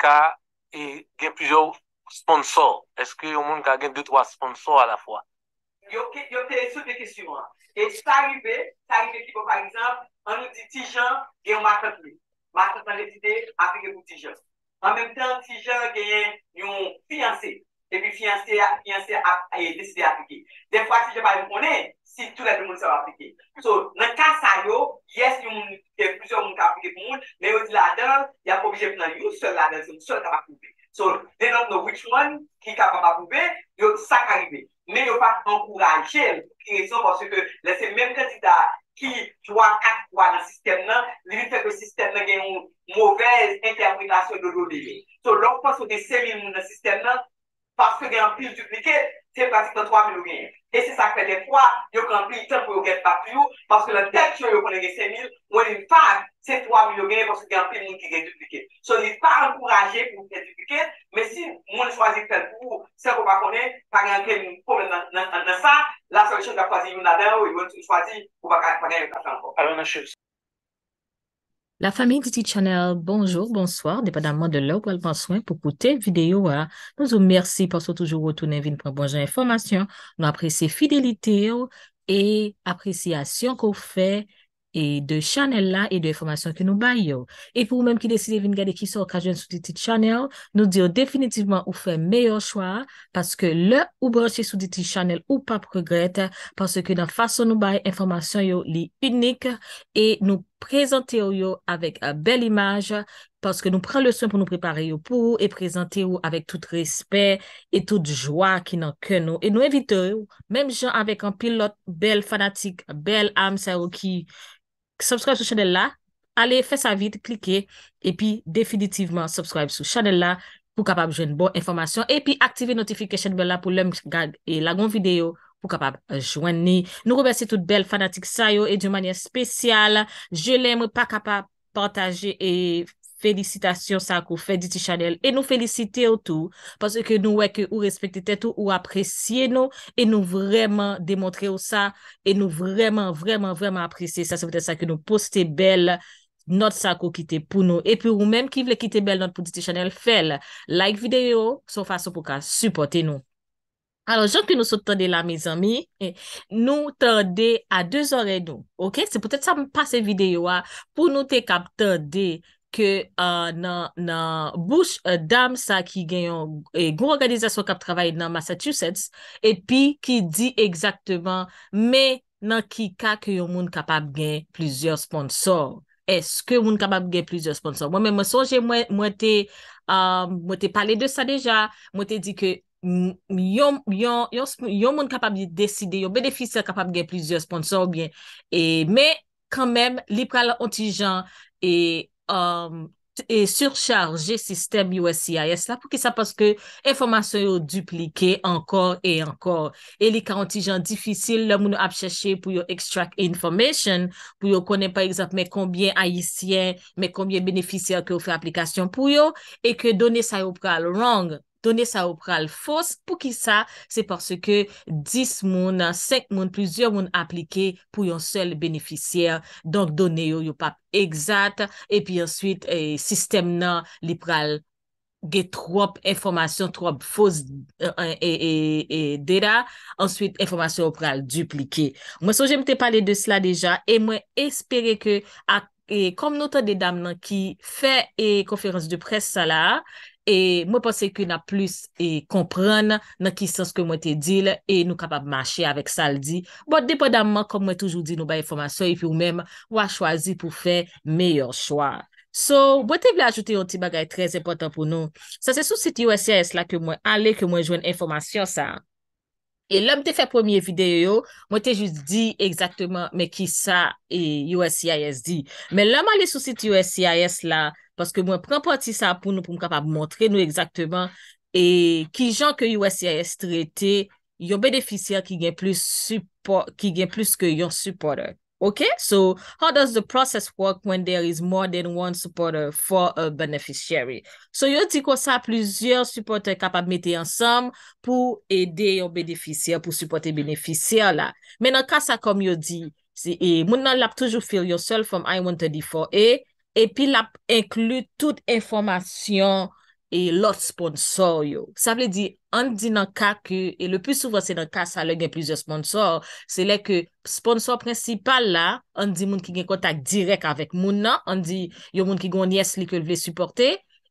ka e, gen pijou sponsor? Eske yon moun ka gen 2-3 sponsor a la fwa? Yo te sou de kisyon. E s'arribe, s'arribe ki pou bon, par exemple an nou di tijan gen market li. Market an le tijan api gen pou tijan. An menm tan tijan gen yon fiancé epi fiancé api fiancé api deside api ki. De fwa ki gen pa yon konen, si tou la di moun se api ki. So, nan ka sa se la dezen, se la kabakoube. So, denon nou wichman ki kababakoube, yo sakaribe. Men yo pa ankourajel, ki son porsi te lese men kredita ki 3-4-3 nan sistem nan, li li fekwe sistem nan gen yon mouvez enterminasyon dojo deye. So, lopan sou de 7000 moun nan sistem nan, porsi ke gen an pil duplike, se prasit an 3000 moun. pou yon, parce que le text yon yon konen gen se mil, moun yon fad se 3 milyon gen pou se gante moun ki gen duplike. So, n'yon fad ankoraje pou se duplike, men si moun chwazi fèl pou, se moun wakone, fag anken moun pou moun nan sa, la solèche wakone yon adè ou yon chwazi, wakone yon adè ankon. La famiye diti chanel, bonjou, bonsoir, depan amman de lò pou alpanswen pou koute videyo. Nou zou mersi, pasou toujou, wotounenvin pou bonjou informasyon, nou aprese fidelite ou e apresyasyon kou fè e de chanel la e de informasyon ki nou bay yo. E pou mèm ki deside vin gade ki sou okajon sou diti chanel, nou diyo definitivman ou fè meyo chwa, paske le ou broche sou diti chanel ou pa progrète, paske nan fason nou bay, informasyon yo li unik, e nou prezante yo yo avèk a bel imaj, Paske nou pren le soum pou nou prepare yo pou. E prezante yo avèk tout respect. E tout joa ki nan kè nou. E nou evite yo. Mèm jò avèk an pilot bel fanatik. Bel am sa yo ki. Kisabskwèp sou chanel la. Ale fè sa vit. Klike. E pi defiditivman. Sabskwèp sou chanel la. Pou kapab jwen bon informasyon. E pi aktive notifikasyon bel la. Pou lèm gag. E lagon videyo. Pou kapab jwen ni. Nou koubèsi tout bel fanatik sa yo. E di manye spesyal. Je lèm pa kapab. Portaje. E... felicitasyon sa akou fè Diti Chanel e nou felicite ou tou, paswe ke nou wè ke ou respekte tet ou ou apresye nou, e nou vreman demontre ou sa, e nou vreman, vreman, vreman aprese, sa se fète sa ke nou poste bel not sa akou kite pou nou, e pou ou mèm ki vle kite bel not pou Diti Chanel, fèl like videyo, sou fason pou ka supporte nou. Alors, joun ki nou sou tande la, me zami, nou tande a 2 ore nou, ok, se pwetet sa mpase videyo wa, pou nou te kap tande ke euh, nan Bush, euh, dam sa ki gen yon e, gwo organizasyon kap travay nan Massachusetts, epi ki di egzakteman, men nan ki ka ke yon moun kapab gen plizye sponsor. Eske moun kapab gen plizye sponsor? Mwen men mwenson jen mwen te euh, pale de sa deja, mwen te di ke yon moun kapab gen plizye sponsor men kanmen li pral anti jan e Um, e surcharge sistem USCIS la pou ki sa paske informasyon yo duplike ankor e ankor e li karanti jan difisil le moun ap chache pou yo ekstrak informasyon pou yo konen pa eksept me konbyen ayisyen, me konbyen beneficiyen ke yo fe aplikasyon pou yo e ke donye sa yo pral rong Donè sa ou pral fos pou ki sa, se porske 10 moun, 5 moun, plusieurs moun aplike pou yon sel beneficier, donk donè yo yo pap egzat, epi answit, eh, sistem nan, li pral ge trop informasyon, trop fos e euh, euh, deda, answit, informasyon ou pral duplike. Mwen so jemte pale de sla deja, e mwen espere ke, kom notan de dam nan ki fe e konferans de pres sa la, E mwen pwese ki nan plus e kompren nan ki sens ke mwen te dil e nou kapap mache avek saldi. Bo depon damman kom mwen toujou di nou ba informasyon e pi ou men mwen chwazi pou fe meyor chwa. So, mwen te vle ajoute yon ti bagay trez impotant pou nou. Sa se sou siti USCIS la ke mwen ale ke mwen jwen informasyon sa. E lom te fe premier video, mwen te juz di ekzakteman me ki sa e USCIS di. Men lom ale sou siti USCIS la... Paske mwen pren pati sa pou nou pou m kapab montre nou exakteman. E ki jan ke USCIS trete, yon beneficer ki gen plus ke yon supporter. Ok? So, how does the process work when there is more than one supporter for a beneficiary? So, yon di kon sa, plusieurs supporters kapab mette yon sam pou ede yon beneficer, pou supporte beneficer la. Men an ka sa kom yon di, e, moun nan la pou toujou feel yon sel from I-134A, Epi la inklu tout informasyon e lot sponsor yo. Sa vle di, an di nan ka ke, e le plus souvan se nan ka sa le gen plizye sponsor, se le ke sponsor prensipal la, an di moun ki gen kontak direk avek moun nan, an di yo moun ki gwen yes li ke l euh, vle supporte,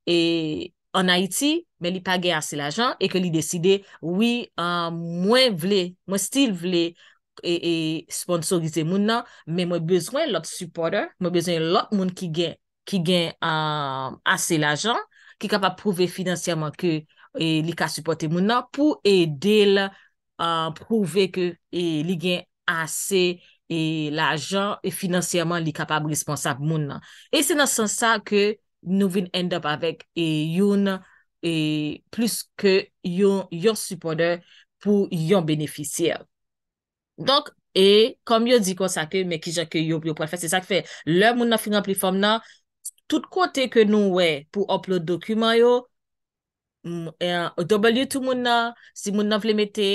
en Haiti, men li page ase la jan, e ke li deside, oui, mwen vle, mwen stil vle, E, e sponsorize moun nan men mwen bezwen lot supporter mwen bezwen lot moun ki gen um, ase l ajan ki kapap prouve financiyaman ki e, li ka supporte moun nan pou edel um, prouve ki e, li gen ase l ajan e financiyaman li kapap responsab moun nan e se nan san sa ke nou vin end up avek yon plus ke yon supporter pou yon beneficiyel Donk, e, kom yo di kon sa ke, me ki jake yo pou al fè, se sa k fè, lè moun nan finan plifom nan, tout kote ke nou wè pou upload dokumen yo, dobe li yo tou moun nan, si moun nan vle metè,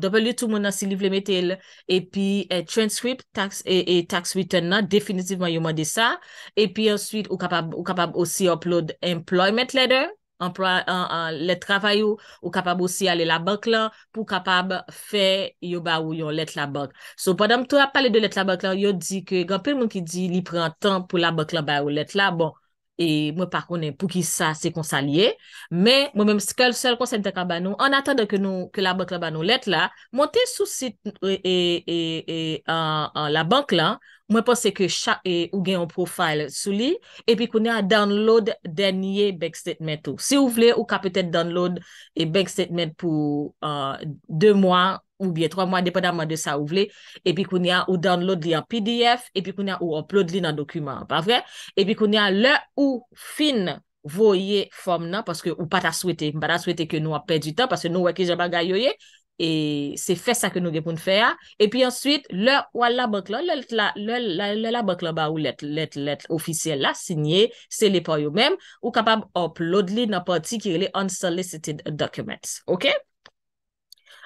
dobe li yo tou moun nan si li vle metè lè, epi eh, transcript, tax return nan, definitivman yo mwade sa, epi answit ou kapab osi upload employment letter, let travay yo, ou kapab osi ale la bak lan pou kapab fe yo ba ou yon let la bak so padam tou ap pale de let la bak lan yo di ke gampil moun ki di li pren tan pou la bak lan ba ou let la, bon E mwen pa konen pou ki sa se konsalye. Men mwen menm sekel sel konsente ka ban nou. An atanda ke la banke la ban nou let la. Monte sou sit e, e, e, la banke la. Mwen pense ke ou gen yon profil sou li. E pi konen a download denye bank statement ou. Si ou vle ou ka peten download bank statement pou 2 mwen. ou biye 3 mwa deponanman de sa ou vle, epi kouni an ou download li an PDF, epi kouni an ou upload li nan dokumen, pa vre, epi kouni an le ou fin voye fom nan, paske ou pata swete, pata swete ke nou ap perdi tan, paske nou wè ki jaman gayo ye, e se fè sa ke nou genpoun fè ya, epi answit, le ou an la bak la, le la bak la ba ou let let let ofisye la sinye, se le po yo men, ou kapab upload li nan pati ki rele unsolicited documents, ok?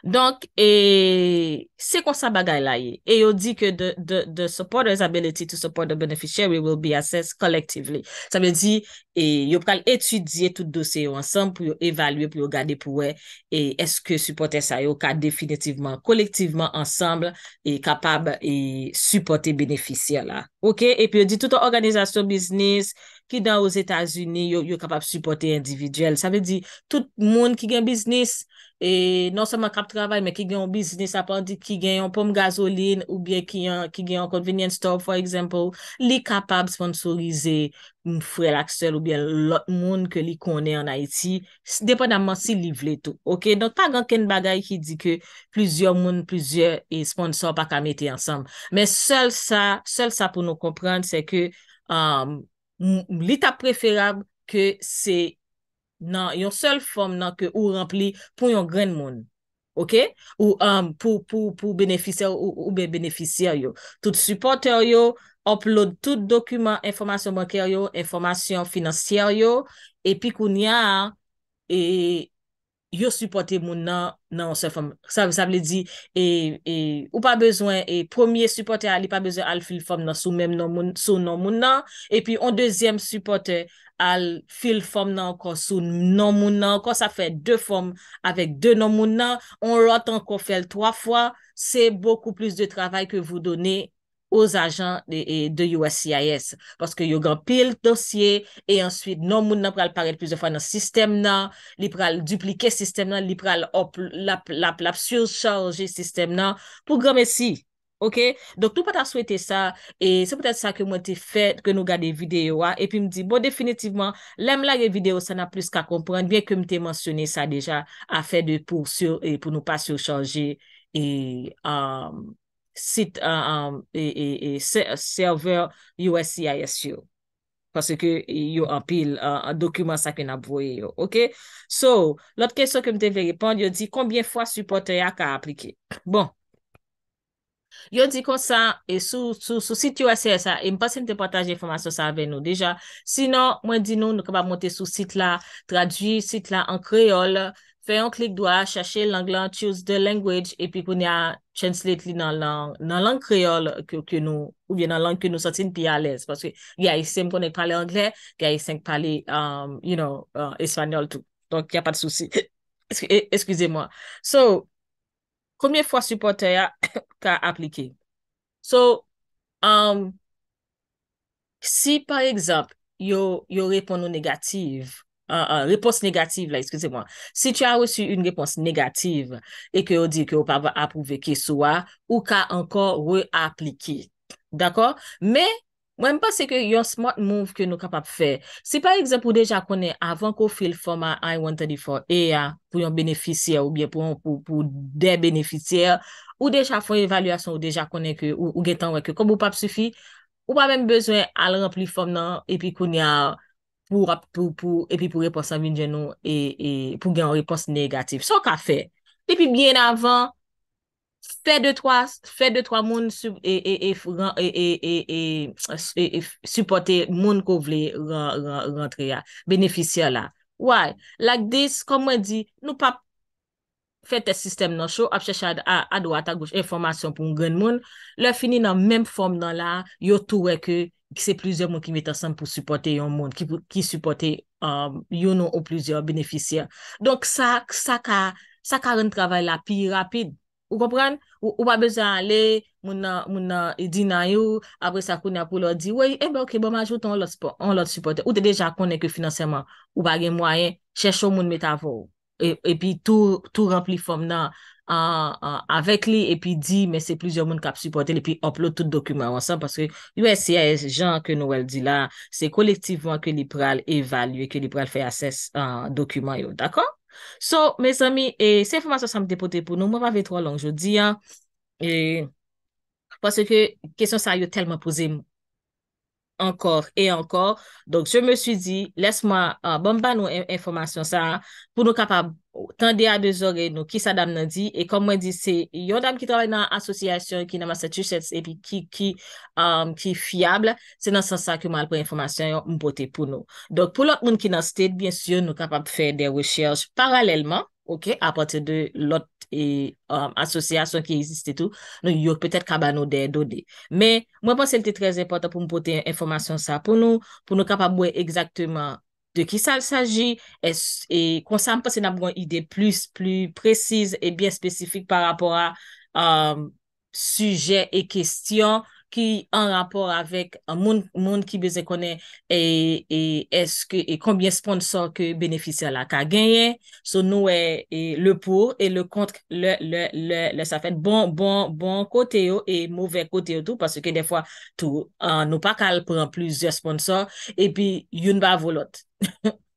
Donk, e, se kon sa bagay la ye, e yo di ke the supporters' ability to support the beneficiary will be assessed collectively. Sa me di, e, yo kal etudye tout dosye yo ansan pou yo evalue, pou yo gade pou we, e eske supporter sa yo, ka definitiveman, kolektiveman, ansan, e kapab, e supporte beneficiar la. Ok, e pi yo di tout an organizasyon biznis, ki dan ou Etats-Unis, yo kapap supporte individuel. Sa ve di, tout moun ki gen bisnis, e, non seman kap travay, men ki gen yon bisnis, apan di ki gen yon pomme gazoline, ou gen ki gen yon convenience store, for example, li kapap sponsorize mfrel aksel, ou gen lot moun ke li konen an Haiti, depan amman si li vle tou. Ok, donk pa gen ken bagay ki di ke plizyon moun, plizyon e, sponsor pa kamete ansam. Men sel sa, sel sa pou nou komprend, se ke, amm, um, lita preferab ke se nan yon sel form nan ke ou rempli pou yon gren moun. Ok? Ou um, pou beneficer ou ben beneficer yo. Tout supporter yo, upload tout dokumen, informasyon banker yo, informasyon finansyer yo, epi kou nyan a, e... yo supporte moun nan anse form, sa vle di, e, e, ou pa bezwen, e promye supporte al, li pa bezwen al fil form nan sou menm nan moun, sou nan moun nan, e pi on dezyem supporte al fil form nan, kon sou nan moun nan, kon sa fe de form avek de nan moun nan, on rot ankon fel 3 fwa, se boku plus de travay ke vou done, os ajan de yo a CIS. Paske yo gan pil dosye, e answit nan moun nan pral parel pise fwa nan sistem nan, li pral duplike sistem nan, li pral la plap surcharge sistem nan, pou gran mesi. Ok? Donk tou pata souwete sa, e se pote sa ke mwen te fet ke nou gade videyo a, e pi mdi, bon, definitivman, lem la ge videyo, sa nan plus ka kompren, bien ke mte mansyone sa deja, a fede pou nou pa surchange e... sit e server USCIS yo. Pase ke yo apil an euh, dokumen sa ke nabwoy yo. Ok? So, lot kèson ke m te ve repond, yo di, konbyen fwa supporter ya ka aplike? Bon. Yo di kon sa, e sou sit USCIS, e m pasen te pataje informasyon sa ave nou. Deja, sinon, mwen di nou, nou ke pa monte sou sit la, tradwi sit la an kreol, la, fè yon klik dwa, chache lang lan, choose the language, epi pou ni a translate li nan lang kreol, ou vye nan lang ki nou sotin pi alèz. Paske, gya yi sèm pou ne pale anglè, gya yi sèm pale, you know, uh, espanol tou. Donk, y a pat souci. Eskwize eh, mwa. So, komye fwa supporter ya ka aplike? So, um, si par egzap, yo repon nou negatif, réponse négative la, excusez-moi. Si tu a reçu une réponse négative et que ou dit que ou pa va approuver ke sou a, ou ka ankon re-applique. D'accord? Mais, wèm pa se ke yon smart move ke nou kapap fè. Si pa exemple ou deja konen avan ko fè l'forma I-134-E-A pou yon beneficia ou bien pou debeneficia, ou deja fò yon évaluasyon ou deja konen ke ou gen tan wè ke kom ou pap soufi, ou pa mèm bezwen al rempli form nan, epi kon yon pou repons avin gen nou e, e, pou gen repons negatif. So ka fe. Depi bien avan, fe 2-3 moun e supporte moun kon vle rentre ya, beneficia la. Ouay, lak dis, kon mwen di, nou pa fe te sistem nan show, apche chad a do atagouj, informasyon pou gen moun, le fini nan menm form nan la, yo tou weke yo. ki se plezyon moun ki met asan pou supporte yon moun, ki supporte um, yon ou plezyon beneficyen. Donk sa, sa ka ren travay la pi rapid. Ou kompran? Ou ba beze an le, moun nan di nan yo, apre sa koun ya pou lor di, wey, e eh bè ok, bom ajoute, on lor supporte. Ou te deja konen ki finanseman, ou bagen mwayen, chèchou moun met avou. E pi tou rempli fòm nan. avèk li, epi di, mè se plizyon moun kap suportel, epi oplo tout dokumen wansan, paske, yo esye, jan ke nou el di la, se kolektivman ke li pral evalye, ke li pral fè ases dokumen yo, dakon? So, mè zami, se informasyon sanm depote pou nou, mè wavè tro long, jo di, e, paske, kesyon sa yo telman pouzi ankor, e ankor, donk, se mè su di, lès mwa, bamba nou informasyon sa, pou nou kapab, tan de a bezore nou, ki sa dam nan di, e kom mwen di se, yon dam ki trabay nan asosyasyon, ki nan Massachusetts, e pi ki euh, fiyable, se nan san sa ki mwen alpon informasyon yon mpote pou nou. Dok pou lot moun ki nan state, bien syon nou kapap fè de rechèj paralèlman, ok, apote de lot asosyasyon ki existè tou, nou yon pètè kaba nou de do de. Men, mwen pon selte trez importan pou mpote informasyon sa pou nou, pou nou kapap mwen ekzaktèman De ki sa saji, kon sa mpa se nan mwen ide plus, plus prezise e bien spesifik pa rapor a euh, suje e kestyon. ki an rapor avèk an moun ki bezè konè e, e, e konbyè sponsor ke benefisè la ka genye, so nou e le pou e le kont le sa fèd bon, bon, bon kote yo e mouvè kote yo tou pasè ke defwa tou an nou pa kal pou an pluzè sponsor e pi yon ba volot.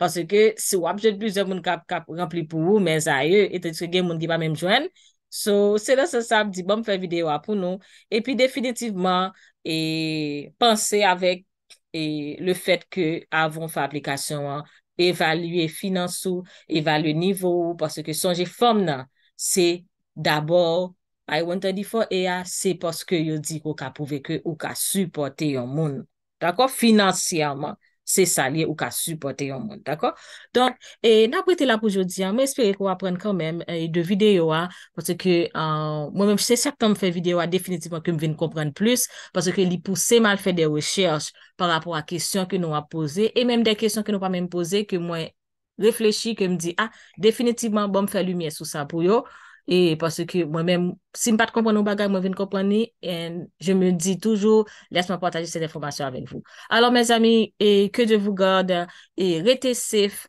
Pase ke se wap jen plusieurs moun kap rempli pou bon, ou, men zaye, ete diske gen moun di pa men mjwen. So, se la se sab, di bom fè video apou nou. E pi definitivman, e panse avèk le fèt ke avon fè aplikasyon an, evalye finanso, evalye nivou, pase ke sonje fòm nan, se dabor, I want a different AI, se paske yo di pou ka pouveke ou ka supporte yon moun. D'akò, finansyèman, se salye ou ka supporte yon moun, d'akor? Don, e napwete la pou jodi, a mwen espere kwa apren kwa mwen, e de videyo a, pwese ke, mwen mwen chese chakta mwen fè videyo a, definitivman ke mwen ven kompren plus, pwese ke li pwese mal fè de recherche, par rapor a kesyon ke nou ap pose, e mwen mwen de kesyon ke nou pa mwen pose, ke mwen reflechi, ke mwen di, a, definitivman bon mwen fè lumye sou sa pou yo, e pwese ke mwen mwen, simpat kompon nou bagay mwen ven kompon ni en je mwen di toujou lese mwen potaje se den formasyon avek vou. Alors, mes amy, ke je vous garde rete sef,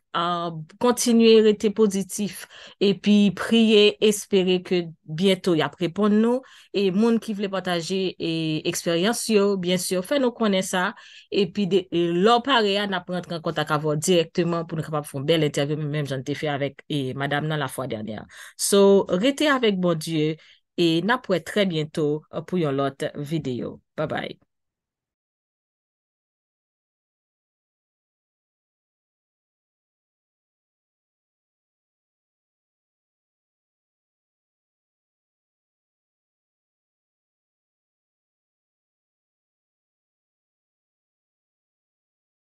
kontinue rete pozitif epi priye, espere ke bieto y apre pon nou e moun ki vle potaje eksperyansyo, bien syo, fe nou kone sa epi lor pare an ap rentre kontak avon direktman pou nou kapap fon bel intervew, mwen jante fe avek madame nan la fwa dernyan. So, rete avek bon dieu E na pou etre biento uh, pou yon lot video. Bye bye.